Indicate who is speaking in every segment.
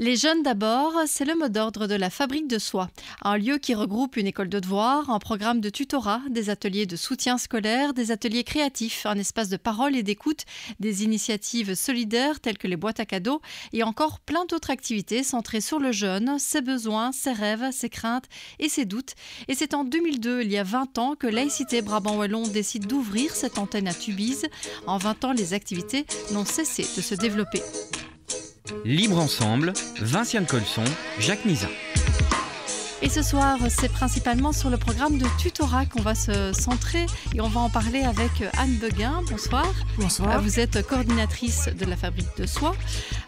Speaker 1: Les jeunes d'abord, c'est le mot d'ordre de la Fabrique de Soie, un lieu qui regroupe une école de devoirs, un programme de tutorat, des ateliers de soutien scolaire, des ateliers créatifs, un espace de parole et d'écoute, des initiatives solidaires telles que les boîtes à cadeaux et encore plein d'autres activités centrées sur le jeune, ses besoins, ses rêves, ses craintes et ses doutes. Et c'est en 2002, il y a 20 ans, que Laïcité Brabant-Wallon décide d'ouvrir cette antenne à Tubize. En 20 ans, les activités n'ont cessé de se développer.
Speaker 2: Libre Ensemble, Vinciane Colson, Jacques Nizat.
Speaker 1: Et ce soir, c'est principalement sur le programme de tutorat qu'on va se centrer et on va en parler avec Anne Beguin. Bonsoir. Bonsoir. Euh, vous êtes coordinatrice de la fabrique de soie.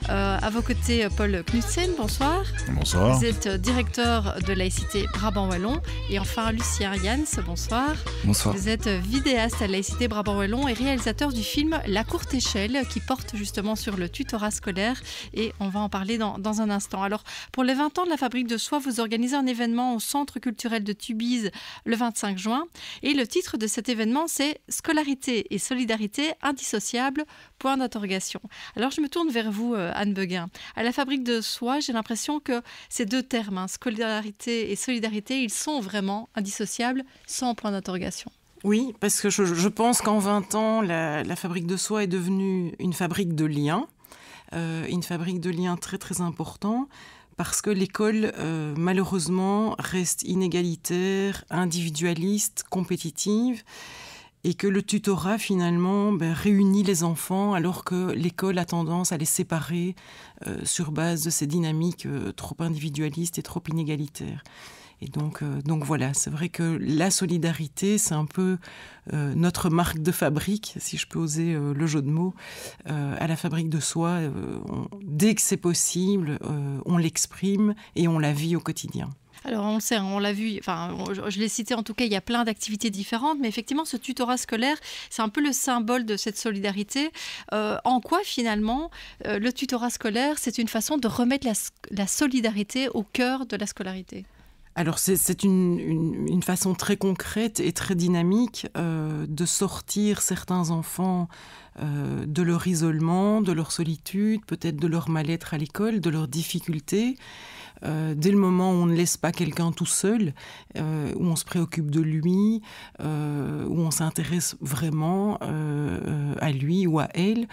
Speaker 1: Euh, à vos côtés, Paul Knudsen. Bonsoir.
Speaker 3: Bonsoir. Vous êtes
Speaker 1: directeur de laïcité Brabant Wallon. Et enfin, Lucien Jans. Bonsoir. Bonsoir. Vous êtes vidéaste à laïcité Brabant Wallon et réalisateur du film La courte échelle qui porte justement sur le tutorat scolaire. Et on va en parler dans, dans un instant. Alors, pour les 20 ans de la fabrique de soie, vous organisez un événement événement au Centre culturel de Tubize le 25 juin. Et le titre de cet événement, c'est Scolarité et solidarité indissociables, point d'interrogation. Alors je me tourne vers vous, euh, Anne Beguin. À la fabrique de soie, j'ai l'impression que ces deux termes, hein, scolarité et solidarité, ils sont vraiment indissociables, sans point d'interrogation.
Speaker 4: Oui, parce que je, pense qu'en 20 ans, la, fabrique de soie est devenue une fabrique de liens, euh, une fabrique de liens très très important parce que l'école, euh, malheureusement, reste inégalitaire, individualiste, compétitive, et que le tutorat, finalement, ben, réunit les enfants, alors que l'école a tendance à les séparer euh, sur base de ces dynamiques euh, trop individualistes et trop inégalitaires. Et euh, donc, voilà, c'est vrai que la solidarité, c'est un peu euh, notre marque de fabrique, si je peux oser euh, le jeu de mots, à la fabrique de soi. dès que c'est possible, on l'exprime et on la vit au quotidien.
Speaker 1: Alors on le sait, hein, on l'a vu, enfin je l'ai cité en tout cas, il y a plein d'activités différentes, mais effectivement ce tutorat scolaire, c'est un peu le symbole de cette solidarité. en quoi finalement le tutorat scolaire, c'est une façon de remettre la solidarité au cœur de la scolarité
Speaker 4: alors c'est une, façon très concrète et très dynamique euh, de sortir certains enfants euh, de leur isolement, de leur solitude, peut-être de leur mal-être à l'école, de leurs difficultés, euh, dès le moment où on ne laisse pas quelqu'un tout seul, euh, où on se préoccupe de lui, euh, où on s'intéresse vraiment à lui ou à elle,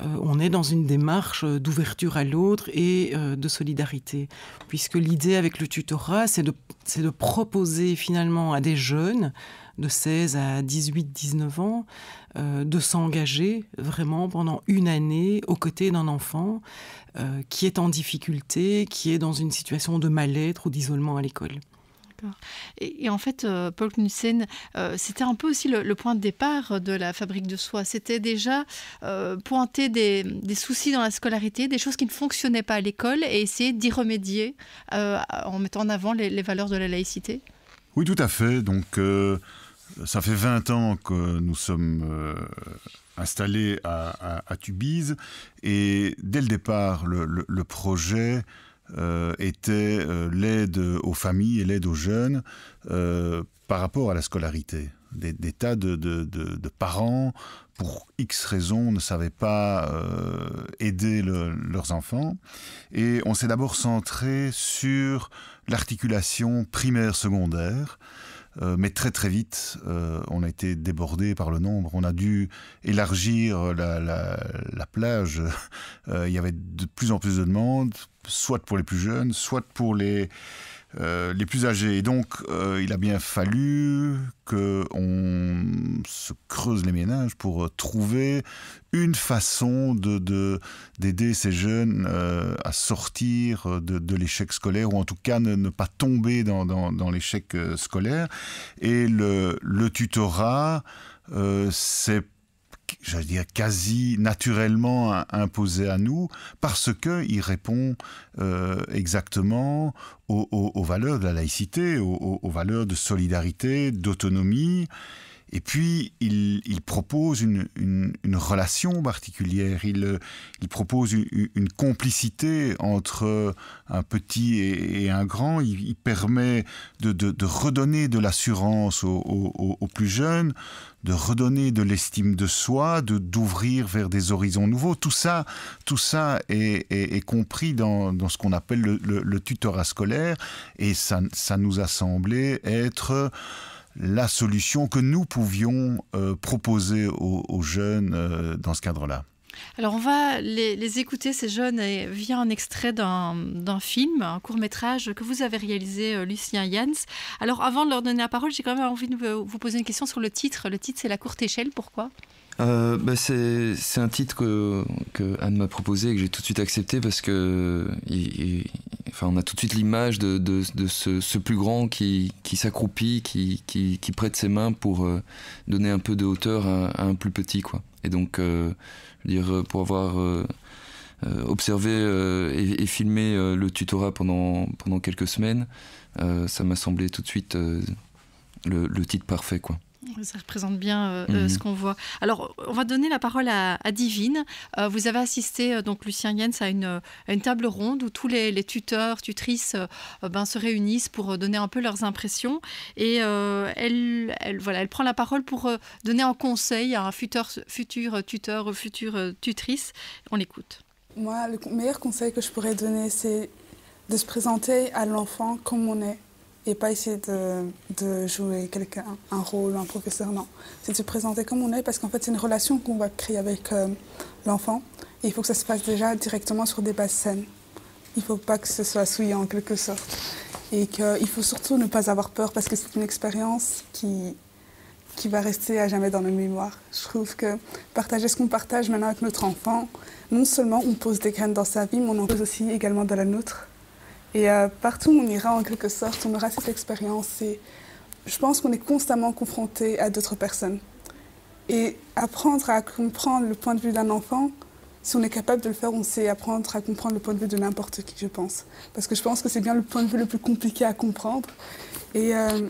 Speaker 4: on est dans une démarche d'ouverture à l'autre et de solidarité. Puisque l'idée avec le tutorat, c'est de proposer finalement à des jeunes, de 16 à 18, 19 ans, euh, de s'engager vraiment pendant une année aux côtés d'un enfant euh, qui est en difficulté, qui est dans une situation de mal-être ou d'isolement à l'école.
Speaker 1: Et, en fait, euh, Paul Knudsen, c'était un peu aussi le, point de départ de la fabrique de soi. C'était déjà pointer des, soucis dans la scolarité, des choses qui ne fonctionnaient pas à l'école et essayer d'y remédier en mettant en avant les, les, valeurs de la laïcité.
Speaker 3: Oui, tout à fait. Donc, ça fait 20 ans que nous sommes euh, installés à, à, Tubize et dès le départ, le, projet euh, était euh, l'aide aux familles et l'aide aux jeunes par rapport à la scolarité. Des, tas de, parents, pour X raisons, ne savaient pas aider leurs enfants. Et on s'est d'abord centré sur l'articulation primaire-secondaire. Euh, mais très très vite, euh, on a été débordé par le nombre. On a dû élargir la, la plage. Euh, il y avait de plus en plus de demandes, soit pour les plus jeunes, soit pour les euh, les plus âgés. Et donc, euh, il a bien fallu qu'on se creuse les ménages pour euh, trouver une façon d'aider de, d'aider ces jeunes à sortir de, l'échec scolaire, ou en tout cas ne, pas tomber dans, l'échec scolaire. Et le, le tutorat, c'est je veux quasi naturellement imposé à nous, parce qu'il répond euh, exactement aux, valeurs de la laïcité, aux valeurs de solidarité, d'autonomie. Et puis, il, propose une, relation particulière, il, il propose une, complicité entre un petit et, un grand, il, permet de, redonner de l'assurance aux, plus jeunes, de redonner de l'estime de soi, de d'ouvrir vers des horizons nouveaux. Tout ça, tout ça est, compris dans, ce qu'on appelle le, tutorat scolaire, et ça, ça nous a semblé être la solution que nous pouvions euh, proposer aux, jeunes euh, dans ce cadre-là
Speaker 1: alors on va les, écouter, ces jeunes, et via un extrait d'un film, un court métrage que vous avez réalisé, euh, Lucien Jans. Alors avant de leur donner la parole, j'ai quand même envie de vous poser une question sur le titre. Le titre, c'est La courte échelle, pourquoi
Speaker 2: euh, bah, c'est, c'est un titre que, que, Anne m'a proposé et que j'ai tout de suite accepté parce que enfin, on a tout de suite l'image de, de, de ce, ce, plus grand qui, qui s'accroupit, qui, qui, qui, prête ses mains pour euh, donner un peu de hauteur à, un plus petit. Quoi. Et donc, euh, dire, pour avoir observé et, et, filmé le tutorat pendant, pendant quelques semaines, ça m'a semblé tout de suite le, le titre parfait. quoi.
Speaker 1: Ça représente bien euh, euh, mhm. ce qu'on voit. Alors, on va donner la parole à, Divine. Euh, vous avez assisté, donc Lucien Jens, à une, table ronde où tous les, tuteurs, tutrices ben, se réunissent pour donner un peu leurs impressions. Et elle, elle, voilà, elle prend la parole pour donner un conseil à un futur, futur tuteur ou future tutrice. On l'écoute.
Speaker 5: Moi, le meilleur conseil que je pourrais donner, c'est de se présenter à l'enfant comme on est et pas essayer de, jouer quelqu'un, un rôle, un professeur, non. C'est de se présenter comme on est parce qu'en fait, c'est une relation qu'on va créer avec euh, l'enfant et il faut que ça se passe déjà directement sur des bases saines. Il ne faut pas que ce soit souillé en quelque sorte. Et qu'il faut surtout ne pas avoir peur parce que c'est une expérience qui, qui va rester à jamais dans nos mémoires. Je trouve que partager ce qu'on partage maintenant avec notre enfant, non seulement on pose des graines dans sa vie, mais on en pose aussi également dans la nôtre. Et euh, partout où on ira, en quelque sorte, on aura cette expérience. Et je pense qu'on est constamment confronté à d'autres personnes. Et apprendre à comprendre le point de vue d'un enfant, si on est capable de le faire, on sait apprendre à comprendre le point de vue de n'importe qui, je pense. Parce que je pense que c'est bien le point de vue le plus compliqué à comprendre. Et euh,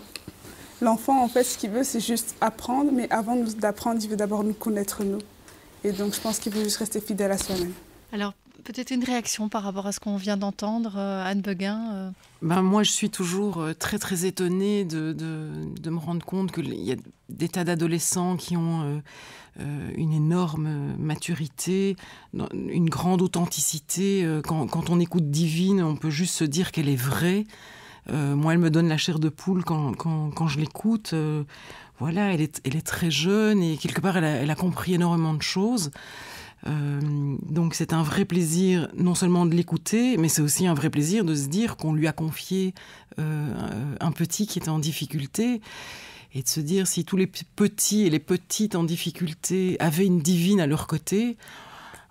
Speaker 5: l'enfant, en fait, ce qu'il veut, c'est juste apprendre, mais avant d'apprendre, il veut d'abord nous connaître, nous. Et donc, je pense qu'il veut
Speaker 1: juste rester fidèle à soi-même. Alors, Peut-être une réaction par rapport à ce qu'on vient d'entendre, euh, Anne Beguin euh
Speaker 4: ben, Moi, je suis toujours euh, très, très étonnée de, de, de me rendre compte qu'il y a des tas d'adolescents qui ont une énorme maturité, une grande authenticité. Quand, quand, on écoute Divine, on peut juste se dire qu'elle est vraie. moi, elle me donne la chair de poule quand, quand, quand je l'écoute. voilà, elle est, elle est, très jeune et quelque part, elle elle a compris énormément de choses. Euh, donc c'est un vrai plaisir non seulement de l'écouter, mais c'est aussi un vrai plaisir de se dire qu'on lui a confié euh, un petit qui était en difficulté. Et de se dire si tous les petits et les petites en difficulté avaient une divine à leur côté,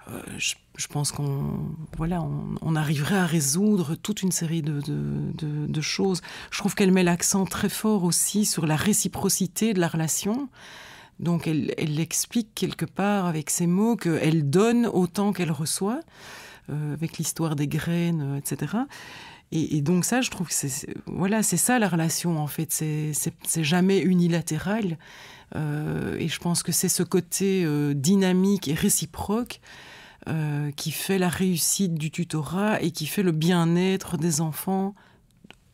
Speaker 4: euh, je, pense qu'on voilà, on, arriverait à résoudre toute une série de choses. Je trouve qu'elle met l'accent très fort aussi sur la réciprocité de la relation. Donc elle, l'explique explique quelque part avec ses mots qu'elle donne autant qu'elle reçoit, euh, avec l'histoire des graines, euh, etc. Et, donc ça, je trouve que c'est voilà, c'est ça la relation en fait. C'est jamais unilatéral. Euh, et je pense que c'est ce côté dynamique et réciproque qui fait la réussite du tutorat et qui fait le bien-être des enfants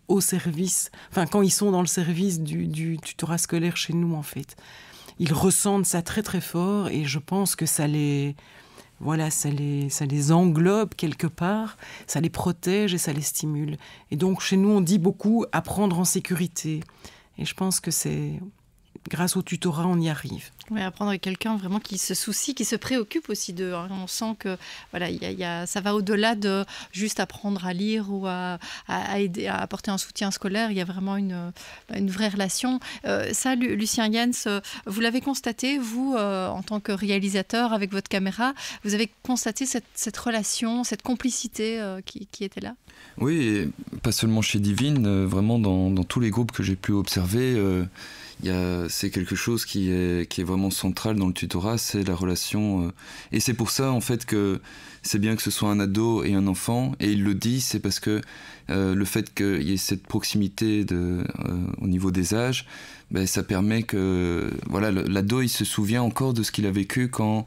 Speaker 4: au service, enfin quand ils sont dans le service du tutorat scolaire chez nous en fait ils ressentent ça très très fort et je pense que ça les voilà, ça les, ça les englobe quelque part, ça les protège et ça les stimule. Et donc chez nous, on dit beaucoup apprendre en sécurité. Et je pense que c'est grâce au tutorat, on y arrive.
Speaker 1: Oui, apprendre avec quelqu'un vraiment qui se soucie, qui se préoccupe aussi de. Hein. On sent que voilà, il y a, ça va au-delà de juste apprendre à lire ou à, aider, à apporter un soutien scolaire. Il y a vraiment une, bah, une vraie relation. Euh, ça, Lucien Yens, euh, vous l'avez constaté, vous, euh, en tant que réalisateur avec votre caméra, vous avez constaté cette, relation, cette complicité qui, était là
Speaker 2: Oui, pas seulement chez Divine, vraiment dans, dans, tous les groupes que j'ai pu observer c'est quelque chose qui est, qui est, vraiment central dans le tutorat, c'est la relation. Euh, et c'est pour ça, en fait, que c'est bien que ce soit un ado et un enfant, et il le dit, c'est parce que euh, le fait qu'il y ait cette proximité de, euh, au niveau des âges, ben, ça permet que voilà l'ado, il se souvient encore de ce qu'il a vécu quand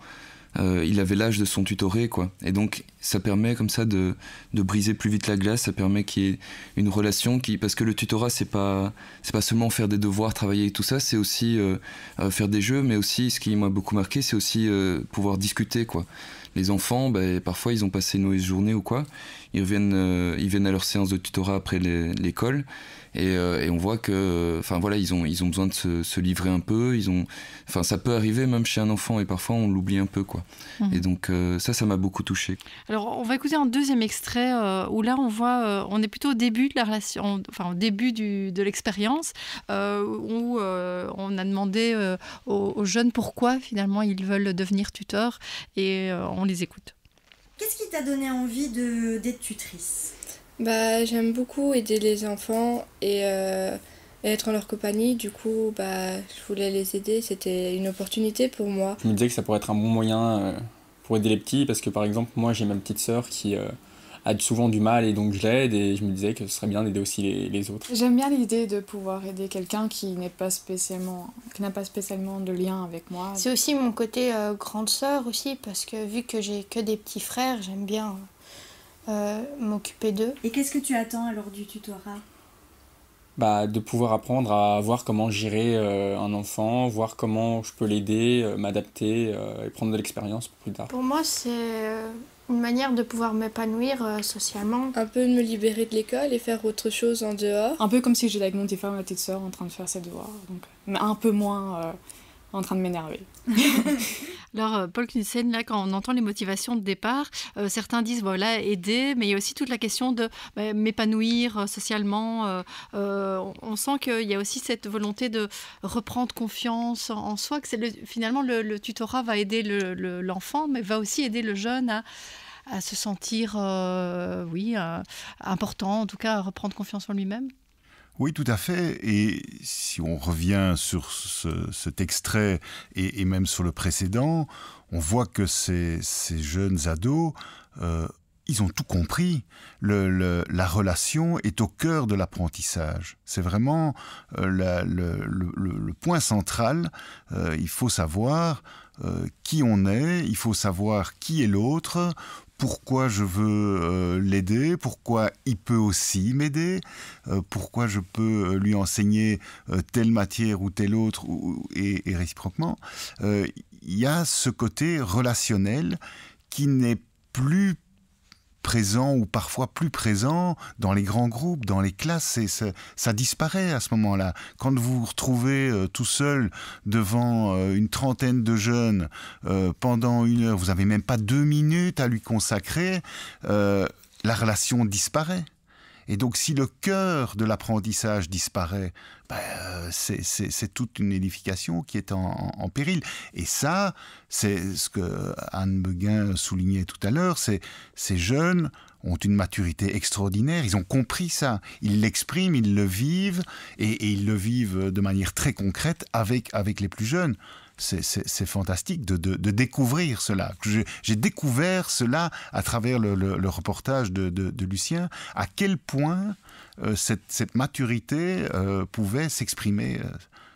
Speaker 2: euh, il avait l'âge de son tutoré, quoi. Et donc, ça permet comme ça de, de briser plus vite la glace, ça permet qu'il y ait une relation qui. Parce que le tutorat, c'est pas, pas seulement faire des devoirs, travailler et tout ça, c'est aussi euh, euh, faire des jeux, mais aussi, ce qui m'a beaucoup marqué, c'est aussi pouvoir discuter, quoi. Les enfants, ben, parfois, ils ont passé une mauvaise journée ou quoi. Ils ils viennent à leur séance de tutorat après l'école. Euh, et, on voit que, enfin voilà, ils ont, ils ont besoin de se, livrer un peu. Ils ont, enfin ça peut arriver même chez un enfant et parfois on l'oublie un peu quoi. Mhm. Et donc euh, ça, ça m'a beaucoup touché.
Speaker 1: Alors on va écouter un deuxième extrait euh, où là on voit, on est plutôt au début de la relation, enfin au début de l'expérience où on a demandé aux, aux jeunes pourquoi finalement ils veulent devenir tuteurs et on les écoute. Qu'est-ce qui t'a donné envie d'être tutrice bah, j'aime beaucoup aider les enfants euh, et, être en leur compagnie. Du coup, bah, je voulais les aider. C'était une opportunité pour moi.
Speaker 2: Je me disais que ça pourrait être un bon moyen euh, pour aider les petits parce que, par exemple, moi, j'ai ma petite sœur qui euh, a souvent du mal et donc je l'aide et je me disais que ce serait bien d'aider aussi les, autres.
Speaker 1: J'aime bien l'idée de pouvoir aider quelqu'un qui n'est pas spécialement, qui n'a pas spécialement de lien avec moi. C'est aussi mon côté grande sœur aussi parce que vu que j'ai que des petits frères, j'aime bien euh, m'occuper d'eux. Et qu'est-ce que tu attends alors du tutorat
Speaker 2: bah, de pouvoir apprendre à voir comment gérer euh, un enfant, voir comment je peux l'aider, euh, m'adapter et prendre de l'expérience pour plus tard. Pour
Speaker 1: moi, c'est une manière de pouvoir m'épanouir socialement. Un peu de me libérer de l'école et faire autre chose en dehors. Un peu comme si j'étais avec mon petit frère ma petite soeur en train de faire ses devoirs. Donc, un peu moins en train de m'énerver. Alors, euh, Paul Knudsen, là, quand on entend les motivations de départ, euh, certains disent voilà, aider, mais il y a aussi toute la question de bah, m'épanouir euh, socialement. on sent qu'il y a aussi cette volonté de reprendre confiance en, soi, que le, finalement le, tutorat va aider l'enfant, mais va aussi aider le jeune à, à se sentir, oui, important, en tout cas, à reprendre confiance en lui-même.
Speaker 3: Oui, tout à fait. Et si on revient sur cet extrait et, même sur le précédent, on voit que ces, jeunes ados, euh, ils ont tout compris. Le, la relation est au cœur de l'apprentissage. C'est vraiment euh, le, point central. Euh, il faut savoir qui on est, il faut savoir qui est l'autre pourquoi je veux euh, l'aider, pourquoi il peut aussi m'aider, euh, pourquoi je peux euh, lui enseigner telle matière ou telle autre, et, et, réciproquement. Il y a ce côté relationnel qui n'est plus présent ou parfois plus présent dans les grands groupes, dans les classes, et ça, disparaît à ce moment-là. Quand vous vous retrouvez euh, tout seul devant euh, une trentaine de jeunes euh, pendant une heure, vous n'avez même pas deux minutes à lui consacrer, la relation disparaît. Et donc, si le cœur de l'apprentissage disparaît, ben, euh, c'est toute une édification qui est en, péril. Et ça, c'est ce que Anne Beguin soulignait tout à l'heure, c'est ces jeunes ont une maturité extraordinaire, ils ont compris ça, ils l'expriment, ils le vivent, et, et, ils le vivent de manière très concrète avec, avec les plus jeunes c'est fantastique de, découvrir cela. J'ai découvert cela à travers le, reportage de, Lucien, à quel point euh, cette, maturité euh, pouvait s'exprimer. Euh,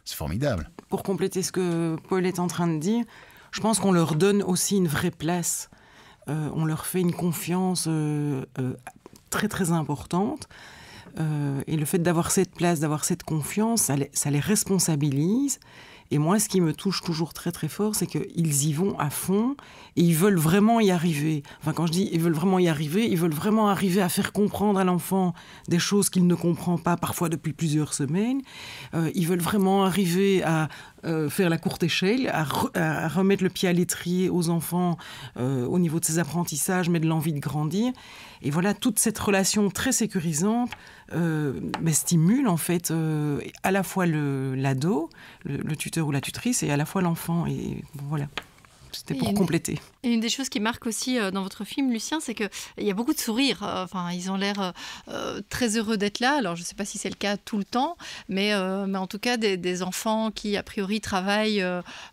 Speaker 3: c'est formidable.
Speaker 4: Pour compléter ce que Paul est en train de dire, je pense qu'on leur donne aussi une vraie place. on leur fait une confiance très très importante. et le fait d'avoir cette place, d'avoir cette confiance, ça les responsabilise. Et moi, ce qui me touche toujours très très fort, c'est qu'ils y vont à fond et ils veulent vraiment y arriver. Enfin, quand je dis ils veulent vraiment y arriver, ils veulent vraiment arriver à faire comprendre à l'enfant des choses qu'il ne comprend pas parfois depuis plusieurs semaines. Euh, ils veulent vraiment arriver à euh, faire la courte échelle, à, remettre le pied à l'étrier aux enfants euh, au niveau de ses apprentissages, mais de l'envie de grandir. Et voilà, toute cette relation très sécurisante euh, ben, stimule en fait à la fois l'ado, le, tuteur ou la tutrice, et à la fois l'enfant. Et voilà c'était pour compléter.
Speaker 1: Et une des choses qui marque aussi euh, dans votre film, Lucien, c'est qu'il y a beaucoup de sourires. Euh, enfin, ils ont l'air euh, très heureux d'être là. Alors, je ne sais pas si c'est le cas tout le temps, mais, mais en tout cas, des, enfants qui, a priori, travaillent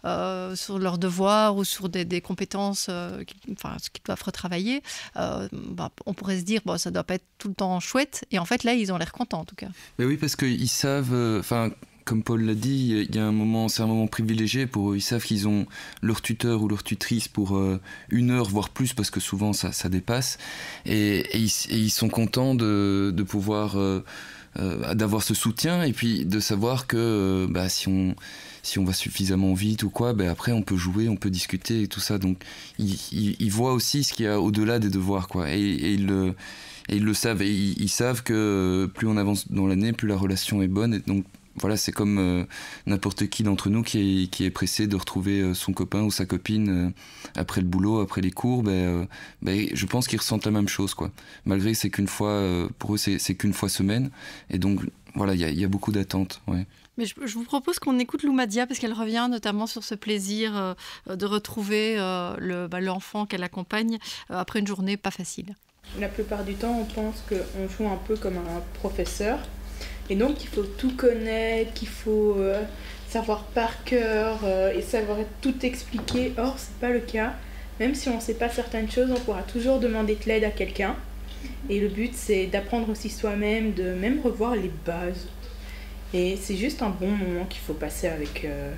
Speaker 1: sur leurs devoirs ou sur des, compétences qui, enfin, doivent retravailler, bah, on pourrait se dire, bon, ça ne doit pas être tout le temps chouette. Et en fait, là, ils ont l'air contents, en tout cas.
Speaker 2: Mais oui, parce qu'ils savent... enfin comme Paul l'a dit, il y a un moment, c'est un moment privilégié pour eux. Ils savent qu'ils ont leur tuteur ou leur tutrice pour euh, une heure, voire plus, parce que souvent ça, dépasse. Et, ils, sont contents de, pouvoir, euh, euh, d'avoir ce soutien et puis de savoir que bah, si on si on va suffisamment vite ou quoi, ben après on peut jouer, on peut discuter et tout ça. Donc ils, voient aussi ce qu'il y a au-delà des devoirs, quoi. Et, ils, le, ils le savent. Et ils, ils savent que plus on avance dans l'année, plus la relation est bonne. Et donc voilà, c'est comme euh, n'importe qui d'entre nous qui est, pressé de retrouver euh, son copain ou sa copine euh, après le boulot, après les cours. Ben, ben, je pense qu'ils ressentent la même chose, quoi. Malgré c'est qu'une fois, pour eux, c'est qu'une fois semaine. Et donc, voilà, il y a, beaucoup d'attentes.
Speaker 1: Mais je, vous propose qu'on écoute Loumadia parce qu'elle revient notamment sur ce plaisir de retrouver bah, l'enfant qu'elle accompagne après une journée pas facile.
Speaker 5: La plupart du temps, on pense qu'on joue un peu comme un professeur et donc, il faut tout connaître, qu'il faut euh, savoir par cœur euh, et savoir tout expliquer. Or, c'est pas le cas. Même si on ne sait pas certaines choses, on pourra toujours demander de l'aide à quelqu'un. Et le but, c'est d'apprendre aussi soi-même, de même revoir les bases. Et c'est juste un bon moment qu'il faut passer avec. Euh,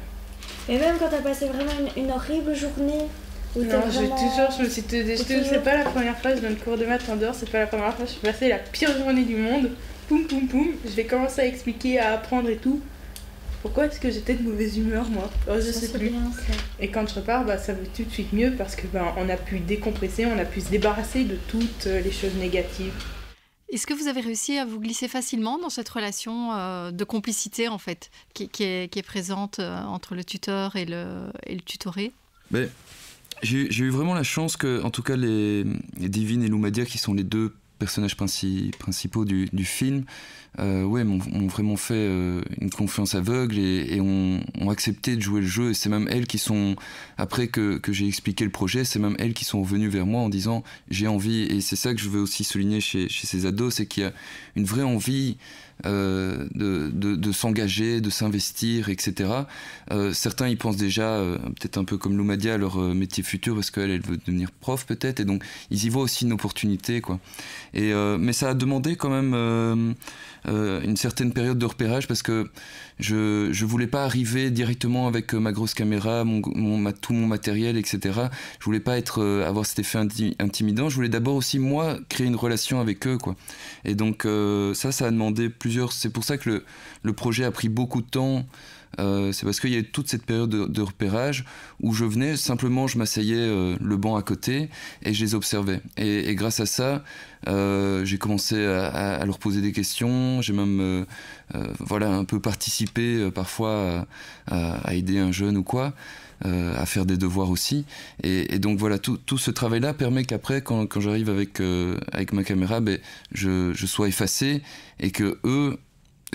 Speaker 3: et même quand tu as passé
Speaker 5: vraiment une, horrible journée. non, je me suis. toujours... C'est pas la première fois, je donne cours de maths en dehors, c'est pas la première fois, je suis passée la pire journée du monde poum poum poum, je vais commencer à expliquer, à apprendre et tout. Pourquoi est-ce que j'étais de mauvaise humeur moi oh, Je ne sais plus. et quand je repars, bah, ça va tout de suite mieux parce que bah, on a pu décompresser, on a pu se débarrasser de toutes euh, les choses négatives.
Speaker 1: Est-ce que vous avez réussi à vous glisser facilement dans cette relation euh, de complicité en fait, qui, est, présente euh, entre le tuteur et le, et le tutoré
Speaker 2: Mais j'ai eu vraiment la chance que, en tout cas, les, divines Divine et Loumadia, qui sont les deux personnages principaux du, film, euh, ouais, m'ont vraiment fait euh, une confiance aveugle et, ont, accepté de jouer le jeu. Et c'est même elles qui sont, après que, j'ai expliqué le projet, c'est même elles qui sont venues vers moi en disant j'ai envie. Et c'est ça que je veux aussi souligner chez ces ados, c'est qu'il y a une vraie envie euh, de, de, s'engager, de s'investir, etc. Euh, certains y pensent déjà, euh, peut-être un peu comme Loumadia, à leur métier futur, parce qu'elle, elle veut devenir prof peut-être, et donc ils y voient aussi une opportunité. Quoi. Et, mais ça a demandé quand même une certaine période de repérage, parce que je ne voulais pas arriver directement avec ma grosse caméra, mon, tout mon matériel, etc. Je voulais pas être, avoir cet effet intimidant, je voulais d'abord aussi, moi, créer une relation avec eux. Quoi. Et donc ça, ça a demandé plus c'est pour ça que le, projet a pris beaucoup de temps. Euh, c'est parce qu'il y a toute cette période de, repérage où je venais, simplement je m'asseyais euh, le banc à côté et je les observais. Et, grâce à ça, euh, j'ai commencé à, leur poser des questions, j'ai même voilà, un peu participé parfois à, aider un jeune ou quoi. Euh, à faire des devoirs aussi. Et, donc voilà, tout, ce travail-là permet qu'après, quand, j'arrive avec, euh, avec ma caméra, ben, je, je sois effacé et que eux,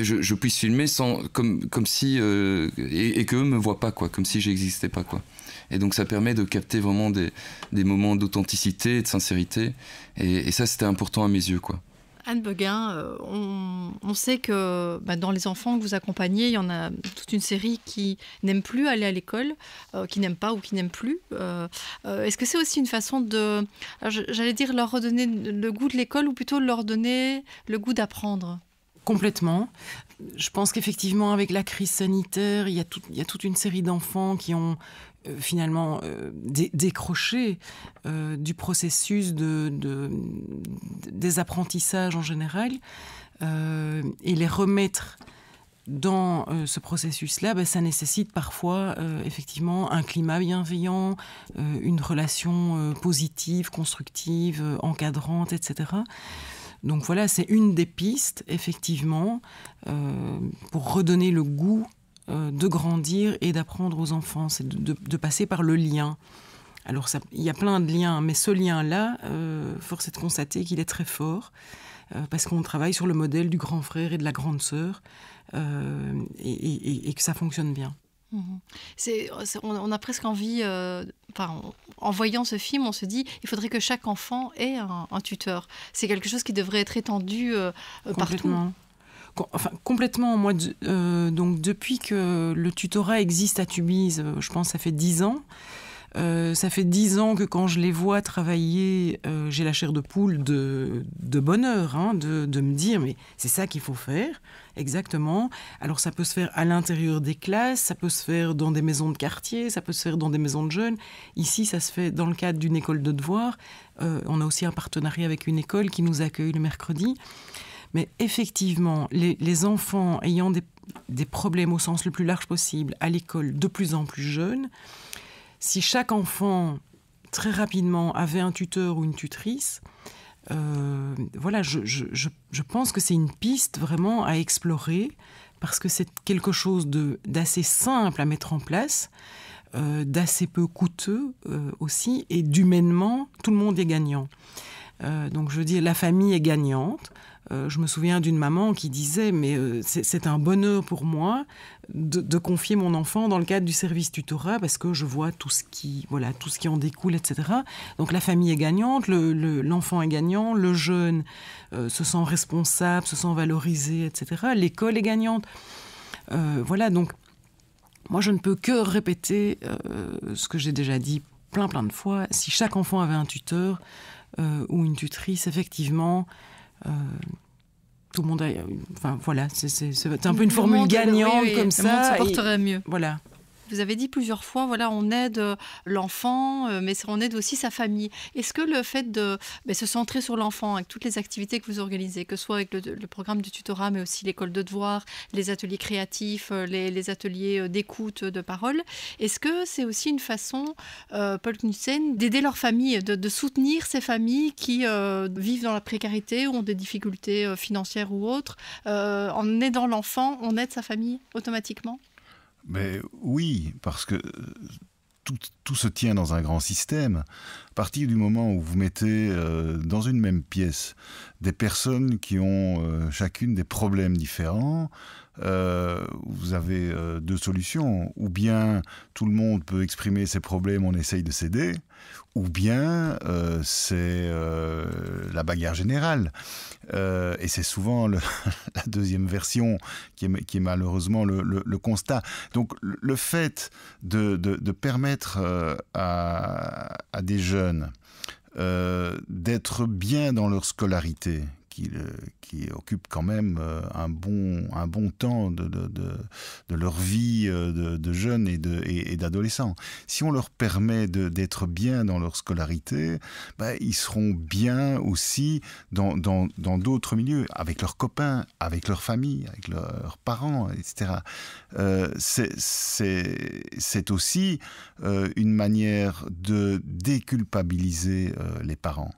Speaker 2: je, puisse filmer sans, comme, comme si, euh, et, et me voient pas, quoi, comme si n'existais pas, quoi. Et donc ça permet de capter vraiment des, des moments d'authenticité, et de sincérité. Et, et ça, c'était important à mes yeux, quoi.
Speaker 1: Anne Beguin, euh, on, sait que bah, dans les enfants que vous accompagnez, il y en a toute une série qui n'aiment plus aller à l'école, euh, qui n'aiment pas ou qui n'aiment plus. Euh, est-ce que c'est aussi une façon de, j'allais dire, leur redonner le goût de l'école ou plutôt leur donner le goût d'apprendre
Speaker 4: Complètement. Je pense qu'effectivement, avec la crise sanitaire, il y a toute une série d'enfants qui ont euh, finalement euh, décrocher euh, du processus de, des apprentissages en général et les remettre dans ce processus-là, ben, ça nécessite parfois effectivement un climat bienveillant, une relation positive, constructive, encadrante, etc. Donc voilà, c'est une des pistes, effectivement, pour redonner le goût euh, de grandir et d'apprendre aux enfants, c'est de, passer par le lien. Alors il y a plein de liens, mais ce lien-là, euh, force est de constater qu'il est très fort, euh, parce qu'on travaille sur le modèle du grand frère et de la grande sœur, et, que ça fonctionne bien.
Speaker 1: Mhm. on, a presque envie, en voyant ce film, on se dit, il faudrait que chaque enfant ait un, tuteur. C'est quelque chose qui devrait être étendu partout
Speaker 4: enfin, complètement. Moi, euh, donc depuis que le tutorat existe à Tubize, euh, je pense, que ça fait dix ans. Euh, ça fait dix ans que quand je les vois travailler, j'ai la chair de poule de, bonheur, hein, de, me dire, mais c'est ça qu'il faut faire, exactement. Alors ça peut se faire à l'intérieur des classes, ça peut se faire dans des maisons de quartier, ça peut se faire dans des maisons de jeunes. Ici, ça se fait dans le cadre d'une école de devoirs. on a aussi un partenariat avec une école qui nous accueille le mercredi. Mais effectivement, les, enfants ayant des, problèmes au sens le plus large possible à l'école de plus en plus jeunes, si chaque enfant très rapidement avait un tuteur ou une tutrice, euh, voilà, je, pense que c'est une piste vraiment à explorer parce que c'est quelque chose d'assez simple à mettre en place, euh, d'assez peu coûteux euh, aussi, et d'humainement, tout le monde est gagnant. donc je veux dire, la famille est gagnante, euh, je me souviens d'une maman qui disait, mais euh, c'est un bonheur pour moi de, confier mon enfant dans le cadre du service tutorat parce que je vois tout ce qui, voilà, tout ce qui en découle, etc. Donc la famille est gagnante, l'enfant est gagnant, le jeune euh, se sent responsable, se sent valorisé, etc. L'école est gagnante. voilà, donc moi je ne peux que répéter ce que j'ai déjà dit plein plein de fois. Si chaque enfant avait un tuteur ou une tutrice, effectivement, euh, tout le monde a, enfin voilà c'est un peu une formule gagnante comme ça le porterait mieux voilà
Speaker 1: vous avez dit plusieurs fois, voilà, on aide euh, l'enfant, euh, mais on aide aussi sa famille. Est-ce que le fait de ben, se centrer sur l'enfant avec toutes les activités que vous organisez, que ce soit avec le, programme du tutorat, mais aussi l'école de devoirs, les ateliers créatifs, euh, les, ateliers d'écoute, de parole, est-ce que c'est aussi une façon, Paul Knudsen, d'aider leur famille, de, soutenir ces familles qui vivent dans la précarité, ou ont des difficultés financières ou autres En aidant l'enfant, on aide sa famille automatiquement
Speaker 3: mais oui, parce que euh, tout, se tient dans un grand système. À partir du moment où vous mettez euh, dans une même pièce des personnes qui ont euh, chacune des problèmes différents, euh, vous avez euh, deux solutions. Ou bien tout le monde peut exprimer ses problèmes, on essaye de céder. ou bien euh, c'est la bagarre générale. et c'est souvent la deuxième version qui est, malheureusement le, constat. Donc le fait de, permettre à, des jeunes d'être bien dans leur scolarité, euh, qui, occupent quand même euh, un bon, un bon temps de, de, leur vie euh, de, jeunes et, et, d'adolescents. Si on leur permet d'être bien dans leur scolarité, bah, ils seront bien aussi dans, dans, dans d'autres milieux, avec leurs copains, avec leur famille, avec leurs parents, etc. c'est, c'est aussi une manière de déculpabiliser les parents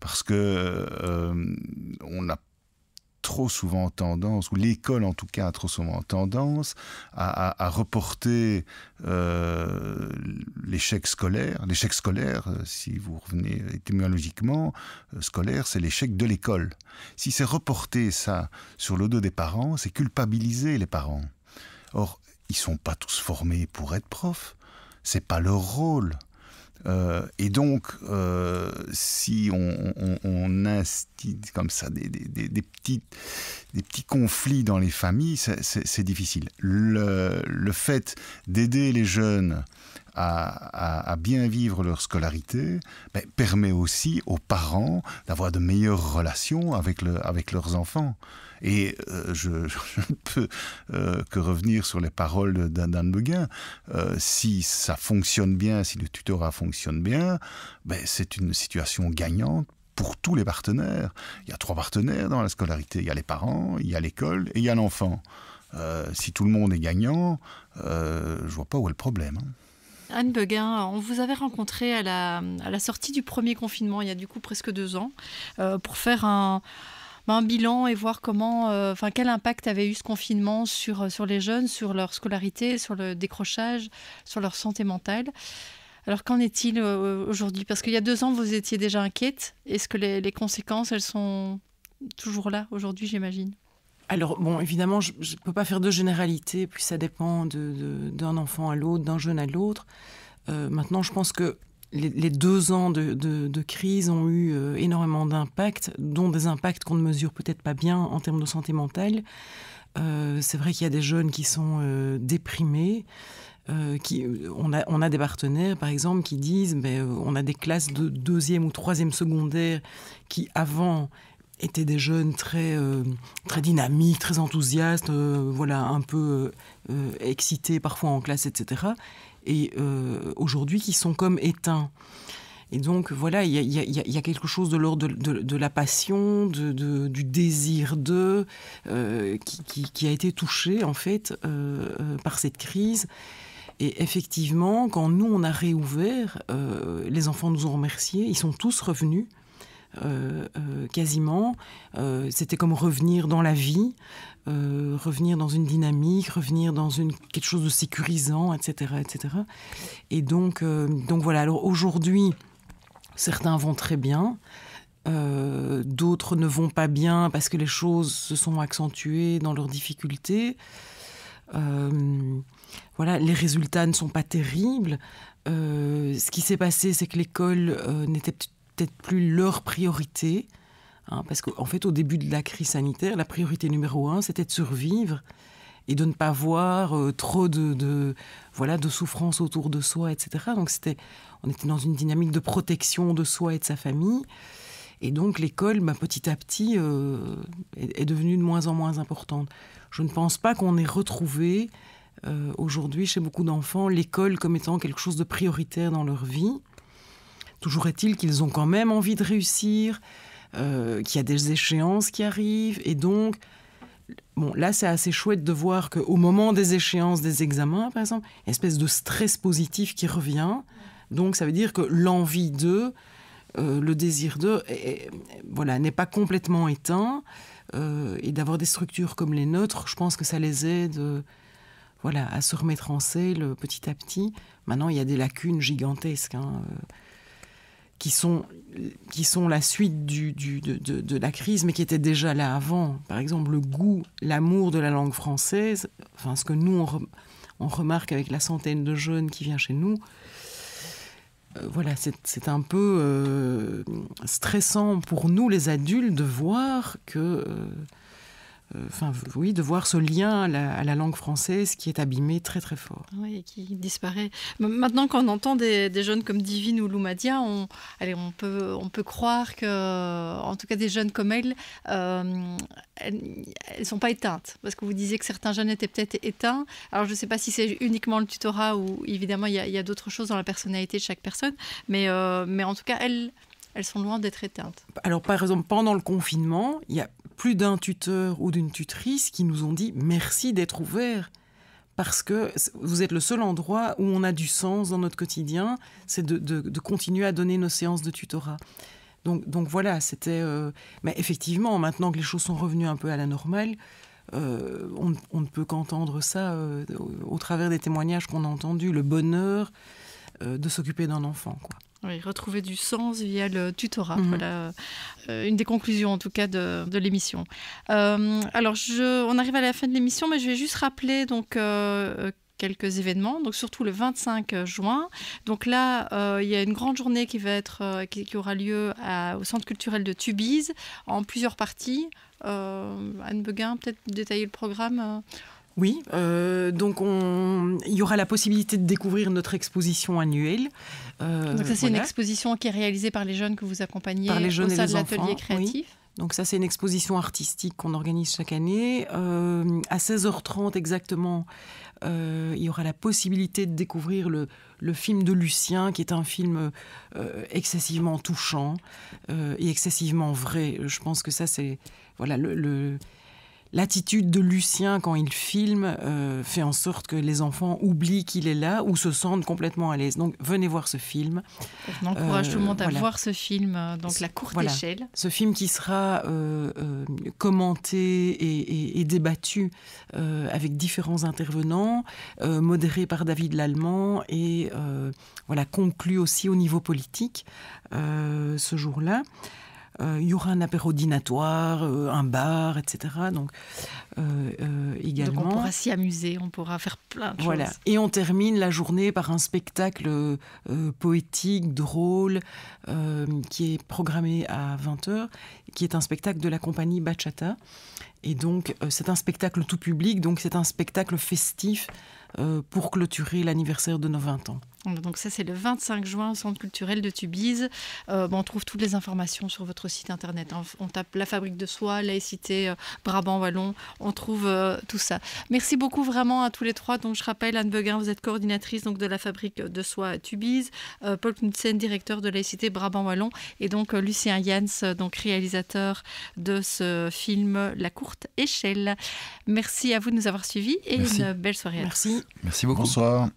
Speaker 3: parce que euh, on a trop souvent tendance, ou l'école en tout cas a trop souvent tendance à, reporter euh, l'échec scolaire. L'échec scolaire, euh, si vous revenez étymologiquement, scolaire, c'est l'échec de l'école. Si c'est reporter ça sur le dos des parents, c'est culpabiliser les parents. Or, ils sont pas tous formés pour être profs. n'est pas leur rôle. Euh, et donc, euh, si on, instille comme ça des, petits, conflits dans les familles, c'est difficile. Le, fait d'aider les jeunes à, bien vivre leur scolarité ben, permet aussi aux parents d'avoir de meilleures relations avec leurs enfants. Et euh, je, ne peux euh, que revenir sur les paroles d'Anne Beguin. Euh, si ça fonctionne bien, si le tutorat fonctionne bien, ben, c'est une situation gagnante pour tous les partenaires. Il y a trois partenaires dans la scolarité. Il y a les parents, il y a l'école et il y a l'enfant. si tout le monde est gagnant, je je vois pas où est le problème. Hein.
Speaker 1: Anne Beguin, on vous avait rencontré à la, sortie du premier confinement, il y a du coup presque deux ans, pour faire un, un bilan et voir comment, euh, enfin, quel impact avait eu ce confinement sur, euh, sur les jeunes, sur leur scolarité, sur le décrochage, sur leur santé mentale. Alors qu'en est-il euh, aujourd'hui Parce qu'il y a deux ans, vous étiez déjà inquiète. Est-ce que les, conséquences, elles sont toujours là aujourd'hui, j'imagine
Speaker 4: alors, bon, évidemment, je ne peux pas faire de généralité, puis ça dépend d'un de, enfant à l'autre, d'un jeune à l'autre. maintenant, je pense que les, deux ans de, crise ont eu euh, énormément d'impacts, dont des impacts qu'on ne mesure peut-être pas bien en termes de santé mentale. Euh, c'est vrai qu'il y a des jeunes qui sont euh, déprimés. qui, on, a, des partenaires, par exemple, qui disent ben, on a des classes de deuxième ou troisième secondaire qui, avant, étaient des jeunes très, très dynamiques, très enthousiastes, voilà, un peu excités parfois en classe, etc et euh, aujourd'hui qui sont comme éteints. Et donc voilà, il y, a, quelque chose de l'ordre de, la passion, de, du désir d'eux, euh, qui, a été touché en fait euh, par cette crise. Et effectivement, quand nous on a réouvert, les enfants nous ont remerciés, ils sont tous revenus. quasiment. C'était comme revenir dans la vie. Euh, revenir dans une dynamique, revenir dans quelque chose de sécurisant, etc. etc. Et euh, donc, voilà, alors aujourd'hui, certains vont très bien. Euh, d'autres ne vont pas bien parce que les choses se sont accentuées dans leurs difficultés. voilà, les résultats ne sont pas terribles. ce qui s'est passé, c'est que l'école n'était peut-être plus leur priorité. Hein, parce qu'en fait, au début de la crise sanitaire, la priorité numéro un, c'était de survivre et de ne pas voir euh, trop de, de, voilà de souffrance autour de soi, etc. Donc on était dans une dynamique de protection de soi et de sa famille. Et donc l'école, bah, petit à petit, euh, est, devenue de moins en moins importante. Je ne pense pas qu'on ait retrouvé euh, aujourd'hui chez beaucoup d'enfants l'école comme étant quelque chose de prioritaire dans leur vie. Toujours est-il qu'ils ont quand même envie de réussir, euh, qu'il y a des échéances qui arrivent. Et donc, bon, là, c'est assez chouette de voir qu'au moment des échéances des examens, par exemple, espèce de stress positif qui revient. Donc, ça veut dire que l'envie de euh, le désir de voilà, n'est pas complètement éteint. Euh, et d'avoir des structures comme les nôtres, je pense que ça les aide voilà, à se remettre en selle petit à petit. Maintenant, il y a des lacunes gigantesques. Hein, qui sont, qui sont la suite du, de, de, la crise, mais qui étaient déjà là avant. Par exemple, le goût, l'amour de la langue française, enfin, ce que nous, on, on remarque avec la centaine de jeunes qui vient chez nous, euh, voilà, c'est un peu euh, stressant pour nous, les adultes, de voir que... Euh, euh, enfin oui, de voir ce lien à la, langue française qui est abîmé très très fort.
Speaker 1: Oui, qui disparaît. Maintenant qu'on entend des, jeunes comme Divine ou Loumadia, on, allez, on, peut, on peut croire que, en tout cas des jeunes comme euh, elles elles ne sont pas éteintes. Parce que vous disiez que certains jeunes étaient peut-être éteints. Alors je ne sais pas si c'est uniquement le tutorat ou évidemment il y a, d'autres choses dans la personnalité de chaque personne, mais, euh, mais en tout cas, elles elles sont loin d'être éteintes.
Speaker 4: Alors, par exemple, pendant le confinement, il y a plus d'un tuteur ou d'une tutrice qui nous ont dit merci d'être ouvert parce que vous êtes le seul endroit où on a du sens dans notre quotidien, c'est de, continuer à donner nos séances de tutorat. Donc, donc voilà, c'était. Euh, mais effectivement, maintenant que les choses sont revenues un peu à la normale, euh, on, ne peut qu'entendre ça euh, au, travers des témoignages qu'on a entendus, le bonheur de s'occuper d'un enfant. Quoi.
Speaker 1: Oui, retrouver du sens via le tutorat. Mhm. Voilà euh, une des conclusions, en tout cas, de, l'émission. Euh, alors, je, on arrive à la fin de l'émission, mais je vais juste rappeler donc. Euh, quelques événements, donc surtout le 25 juin. Donc là, il y a une grande journée qui va être qui, aura lieu au centre culturel de Tubize en plusieurs parties. Anne Beguin, peut-être détailler le programme.
Speaker 4: Oui, donc il y aura la possibilité de découvrir notre exposition annuelle euh, Donc ça, c'est une
Speaker 1: exposition qui est réalisée par les jeunes que vous accompagnez par les jeunes au sein de l'atelier créatif
Speaker 4: Donc ça, c'est une exposition artistique qu'on organise chaque année. Euh, à 16h30 exactement, euh, il y aura la possibilité de découvrir le, film de Lucien, qui est un film excessivement touchant et excessivement vrai. Je pense que ça, c'est voilà le L'attitude de Lucien quand il filme euh, fait en sorte que les enfants oublient qu'il est là ou se sentent complètement à l'aise. Donc venez voir ce film.
Speaker 1: On encourage tout le euh, monde à voir ce film, euh, donc La courte échelle.
Speaker 4: Ce film qui sera commenté et, débattu avec différents intervenants, modéré par David Lallemand et voilà conclu aussi au niveau politique ce jour-là. Euh, il y aura un apéro dînatoire, euh, un bar, etc. Donc, euh, également. on pourra s'y
Speaker 1: amuser, on pourra faire plein de voilà.
Speaker 4: Et on termine la journée par un spectacle poétique, drôle, qui est programmé à 20h, qui est un spectacle de la compagnie Bachata. Et donc, c'est un spectacle tout public, donc c'est un spectacle festif euh, pour clôturer l'anniversaire de nos 20 ans.
Speaker 1: Donc ça, c'est le 25 juin au Centre culturel de Tubize. Euh, on trouve toutes les informations sur votre site internet. Hein. On tape la fabrique de soie, laïcité, euh, Brabant Wallon. On trouve tout ça. Merci beaucoup vraiment à tous les trois. Donc je rappelle, Anne Beguin, vous êtes coordinatrice donc, de la fabrique de soie à Tubize. Paul Knudsen, directeur de laïcité Brabant Wallon. Et donc Lucien Jans, donc réalisateur de ce film La courte échelle. Merci à vous de nous avoir suivis et une belle soirée à Merci.
Speaker 3: Merci beaucoup. Bonsoir.